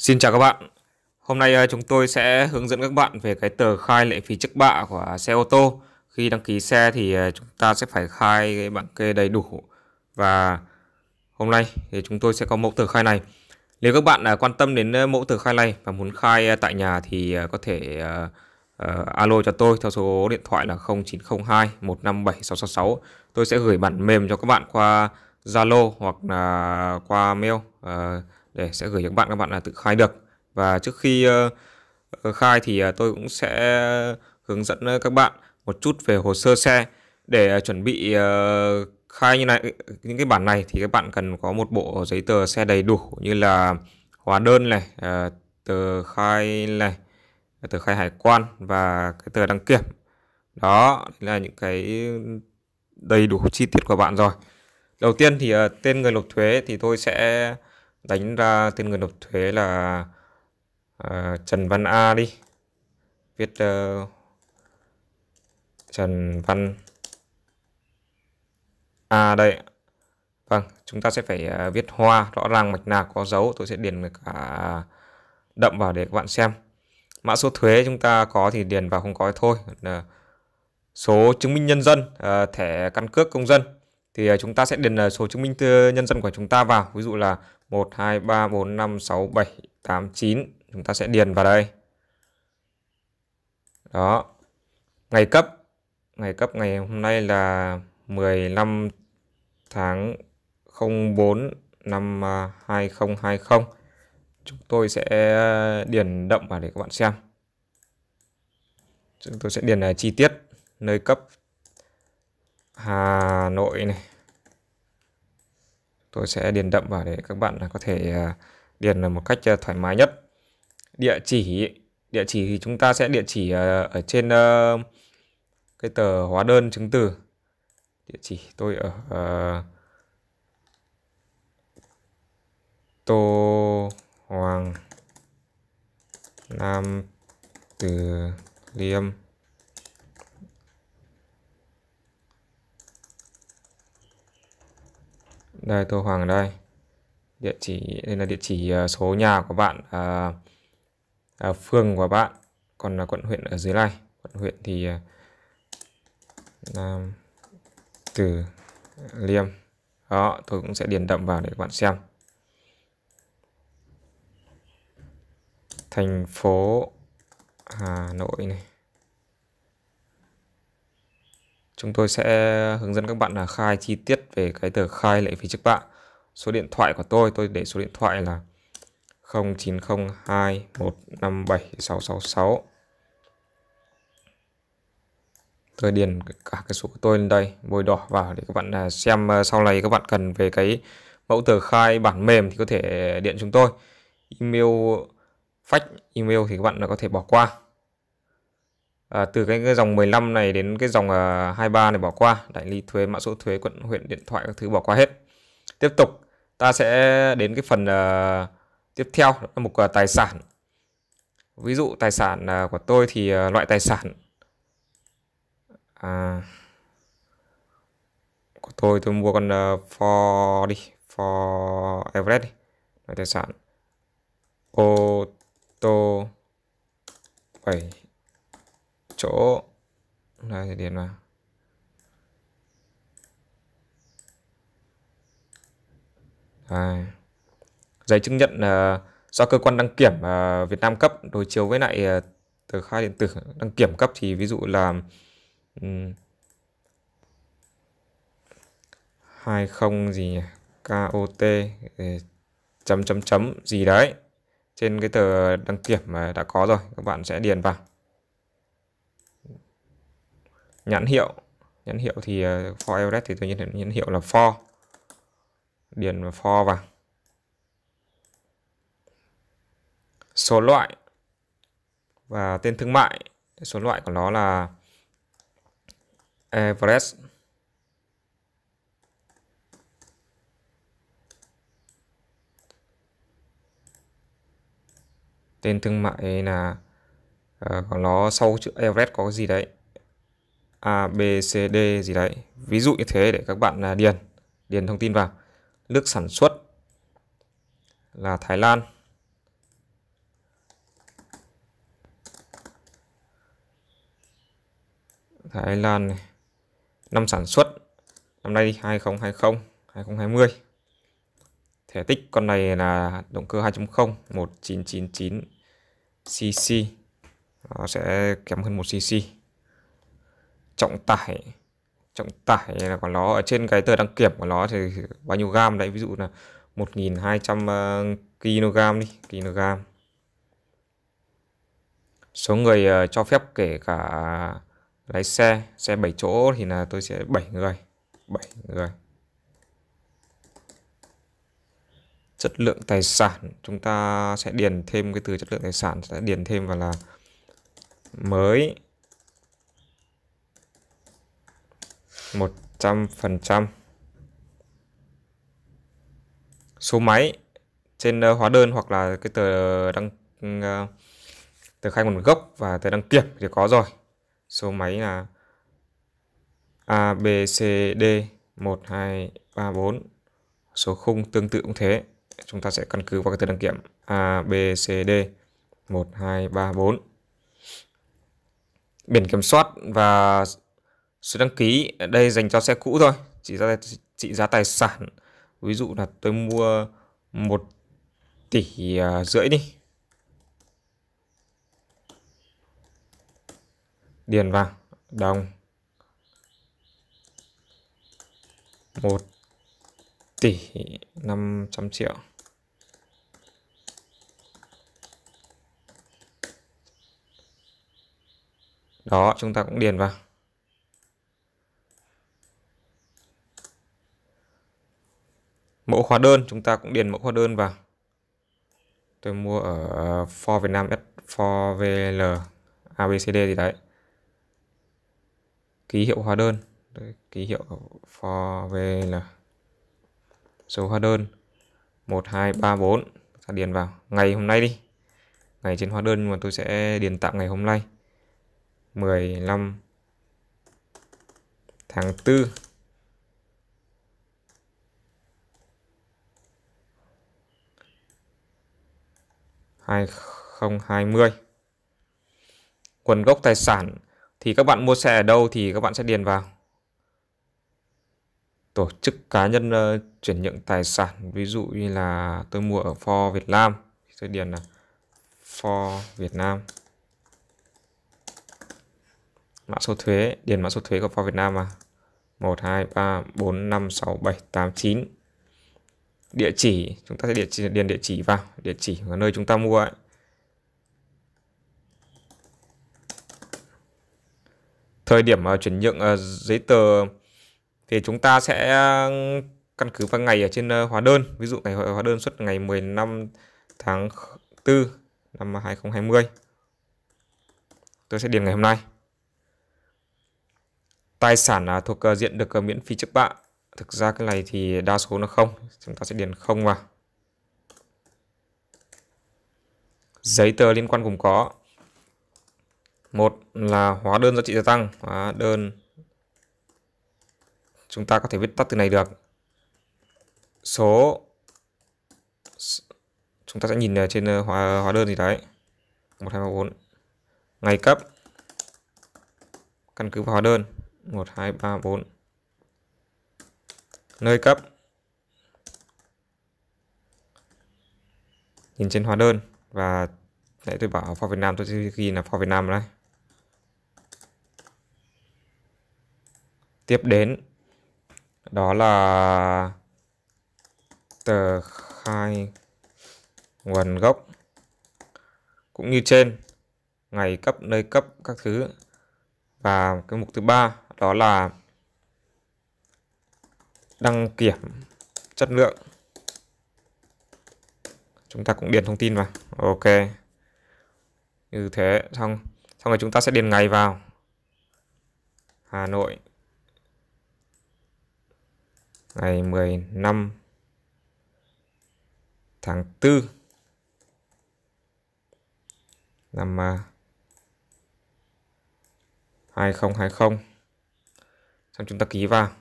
Xin chào các bạn Hôm nay ờ, chúng tôi sẽ hướng dẫn các bạn về cái tờ khai lệ phí trước bạ của xe ô tô Khi đăng ký xe thì ờ, chúng ta sẽ phải khai cái bảng kê đầy đủ Và hôm nay thì chúng tôi sẽ có mẫu tờ khai này Nếu các bạn ờ, quan tâm đến mẫu tờ khai này và muốn khai tại nhà thì có thể alo cho tôi theo số điện thoại là 0902 157 666 Tôi sẽ gửi bản mềm cho các bạn qua Zalo hoặc là qua mail để sẽ gửi cho các bạn các bạn là tự khai được và trước khi ờ, ờ, khai thì ờ, tôi cũng sẽ hướng dẫn các bạn một chút về hồ sơ xe để chuẩn bị khai như này những cái bản này thì các bạn cần có một bộ giấy tờ xe đầy đủ như là hóa đơn này tờ khai này tờ khai hải quan và cái tờ đăng kiểm đó là những cái đầy đủ chi tiết của bạn rồi đầu tiên thì tên người nộp thuế thì tôi sẽ đánh ra tên người nộp thuế là à, Trần Văn A đi viết uh, Trần Văn A đây vâng chúng ta sẽ phải uh, viết hoa rõ ràng mạch nào có dấu tôi sẽ điền cả đậm vào để các bạn xem mã số thuế chúng ta có thì điền vào không có thì thôi số chứng minh nhân dân thẻ căn cước công dân thì chúng ta sẽ điền số chứng minh nhân dân của chúng ta vào ví dụ là 1, 2, 3, 4, 5, 6, 7, 8, 9. Chúng ta sẽ điền vào đây. Đó. Ngày cấp. Ngày cấp ngày hôm nay là 15 tháng 04 năm 2020. À, Chúng tôi sẽ điền đậm vào để các bạn xem. Chúng tôi sẽ điền à, chi tiết nơi cấp Hà Nội này tôi sẽ điền đậm vào để các bạn có thể à, điền một cách à, thoải mái nhất địa chỉ địa chỉ thì chúng ta sẽ địa chỉ à, ở trên ờ, cái tờ hóa đơn chứng từ địa chỉ tôi ở ờ, tô hoàng nam từ liêm đây tôi hoàng ở đây địa chỉ đây là địa chỉ à, số nhà của bạn à, à, phường của bạn còn là quận huyện ở dưới này quận huyện thì Nam à, à, Từ Liêm đó tôi cũng sẽ điền đậm vào để các bạn xem thành phố Hà Nội này Chúng tôi sẽ hướng dẫn các bạn là khai chi tiết về cái tờ khai lệ phí trước bạ. Số điện thoại của tôi, tôi để số điện thoại là 0902 157 666. Tôi điền cả cái số của tôi lên đây, bôi đỏ vào để các bạn à, xem à, sau này các bạn cần về cái mẫu tờ khai bản mềm thì có thể điện chúng tôi. Email fax email thì các bạn có thể bỏ qua à, từ cái, cái dòng 15 này đến cái dòng uh, à, 23 này bỏ qua đại lý thuế mã số thuế quận huyện điện thoại các thứ bỏ qua hết tiếp tục ta sẽ đến cái phần uh, tiếp theo đó là mục uh, tài sản ví dụ tài sản uh, của tôi thì uh, loại tài sản à, của tôi tôi mua con uh, for đi for Everest đi loại tài sản ô tô 7 chỗ đây thì điền vào đây. giấy chứng nhận uh, do cơ quan đăng kiểm uh, Việt Nam cấp đối chiếu với lại uh, tờ khai điện tử đăng kiểm cấp thì ví dụ là um, 20 gì nhỉ? KOT chấm chấm chấm gì đấy trên cái tờ đăng kiểm mà đã có rồi các bạn sẽ điền vào nhãn hiệu nhãn hiệu thì ờ, for iOS thì tôi nhiên nhãn hiệu là for điền vào for vào số loại và tên thương mại số loại của nó là Everest tên thương mại là uh, của nó sau chữ Everest có cái gì đấy A, B, C, D gì đấy Ví dụ như thế để các bạn à, điền Điền thông tin vào Nước sản xuất là Thái Lan Thái Lan này. Năm sản xuất Năm nay 2020 2020 Thể tích con này là động cơ 2.0 1999 cc Nó sẽ kém hơn 1 cc trọng tải trọng tải là của nó ở trên cái tờ đăng kiểm của nó thì bao nhiêu gam đấy ví dụ là 1.200 ờ, kg đi kg số người ờ, cho phép kể cả lái xe xe 7 chỗ thì là tôi sẽ 7 người 7 người chất lượng tài sản chúng ta sẽ điền thêm cái từ chất lượng tài sản sẽ điền thêm vào là mới 100% số máy trên ờ, hóa đơn hoặc là cái tờ đăng ờ, tờ khai nguồn gốc và tờ đăng kiểm thì có rồi số máy là A B C D 1 2 3 4 số khung tương tự cũng thế chúng ta sẽ căn cứ vào cái tờ đăng kiểm A B C D 1 2 3 4 biển kiểm soát và Số đăng ký ở đây dành cho xe cũ thôi, chỉ ra trị giá tài sản. Ví dụ là tôi mua một tỷ à, rưỡi đi. Điền vào đồng một tỷ 500 triệu. Đó, chúng ta cũng điền vào. mẫu hóa đơn chúng ta cũng điền mẫu hóa đơn vào tôi mua ở for Việt Nam S for VL ABCD gì đấy ký hiệu hóa đơn đấy, ký hiệu for VL số hóa đơn 1234 ta điền vào ngày hôm nay đi ngày trên hóa đơn nhưng mà tôi sẽ điền tạm ngày hôm nay 15 tháng 4 2020 Nguồn gốc tài sản thì các bạn mua xe ở đâu thì các bạn sẽ điền vào tổ chức cá nhân ờ, chuyển nhượng tài sản ví dụ như là tôi mua ở For Việt Nam tôi điền là For Việt Nam mã số thuế điền mã số thuế của For Việt Nam à 1 2 3 4 5 6 7 8 9 địa chỉ chúng ta sẽ địa chỉ, điền địa chỉ vào địa chỉ ở nơi chúng ta mua ấy. thời điểm uh, chuyển nhượng uh, giấy tờ thì chúng ta sẽ ờ, căn cứ vào ngày ở trên uh, hóa đơn ví dụ ngày hóa đơn xuất ngày 15 tháng 4 năm 2020 tôi sẽ điền ngày hôm nay tài sản uh, thuộc uh, diện được uh, miễn phí trước bạ thực ra cái này thì đa số nó không chúng ta sẽ điền không vào giấy tờ liên quan gồm có một là hóa đơn giá trị gia tăng hóa đơn chúng ta có thể viết tắt từ này được số chúng ta sẽ nhìn ở trên ờ, hóa, hóa đơn gì đấy một hai ba bốn ngày cấp căn cứ vào hóa đơn một hai ba bốn nơi cấp nhìn trên hóa đơn và để tôi bảo for Việt Nam tôi sẽ ghi là for Việt Nam đấy tiếp đến đó là tờ khai nguồn gốc cũng như trên ngày cấp nơi cấp các thứ và cái mục thứ ba đó là đăng kiểm chất lượng chúng ta cũng điền thông tin vào ok như thế xong xong rồi chúng ta sẽ điền ngày vào Hà Nội ngày 15 tháng 4 năm 2020 à, xong chúng ta ký vào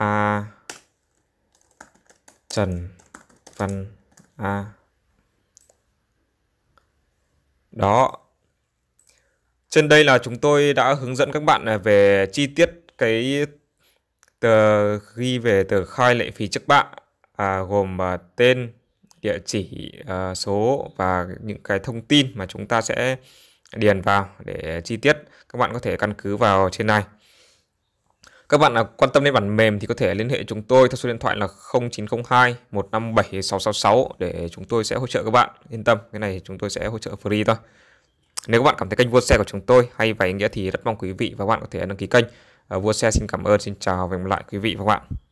A Trần Văn A đó trên đây là chúng tôi đã hướng dẫn các bạn à, về chi tiết cái tờ ghi về tờ khai lệ phí trước bạ à, gồm à, tên địa chỉ à, số và những cái thông tin mà chúng ta sẽ điền vào để chi tiết các bạn có thể căn cứ vào trên này các bạn nào quan tâm đến bản mềm thì có thể liên hệ chúng tôi theo số điện thoại là 0902 157 666 để chúng tôi sẽ hỗ trợ các bạn. Yên tâm, cái này chúng tôi sẽ hỗ trợ free thôi. Nếu các bạn cảm thấy kênh Vua Xe của chúng tôi hay và ý nghĩa thì rất mong quý vị và các bạn có thể đăng ký kênh. Ờ, vua Xe xin cảm ơn, xin chào và hẹn gặp lại quý vị và các bạn.